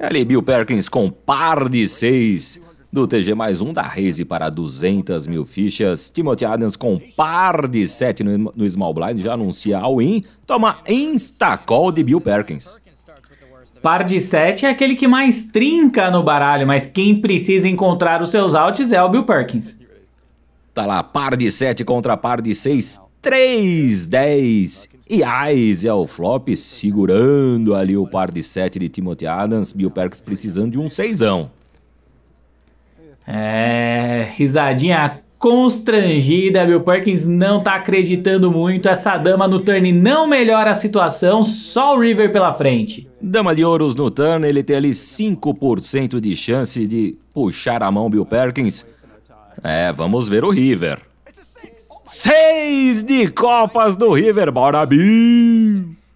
Ali Bill Perkins com par de 6 do TG mais um da Raze para 200 mil fichas. Timothy Adams com par de 7 no, no Small Blind, já anuncia all-in. Toma instacall de Bill Perkins. Par de 7 é aquele que mais trinca no baralho, mas quem precisa encontrar os seus outs é o Bill Perkins. Tá lá, par de 7 contra par de 6, 3, 10 e Ais é o flop, segurando ali o par de 7 de Timothy Adams, Bill Perks precisando de um seisão. É, risadinha constrangida, Bill Perkins não tá acreditando muito, essa dama no turn não melhora a situação, só o River pela frente. Dama de ouros no turn, ele tem ali 5% de chance de puxar a mão Bill Perkins. É, vamos ver o River. Seis de Copas do River, bora, Bim!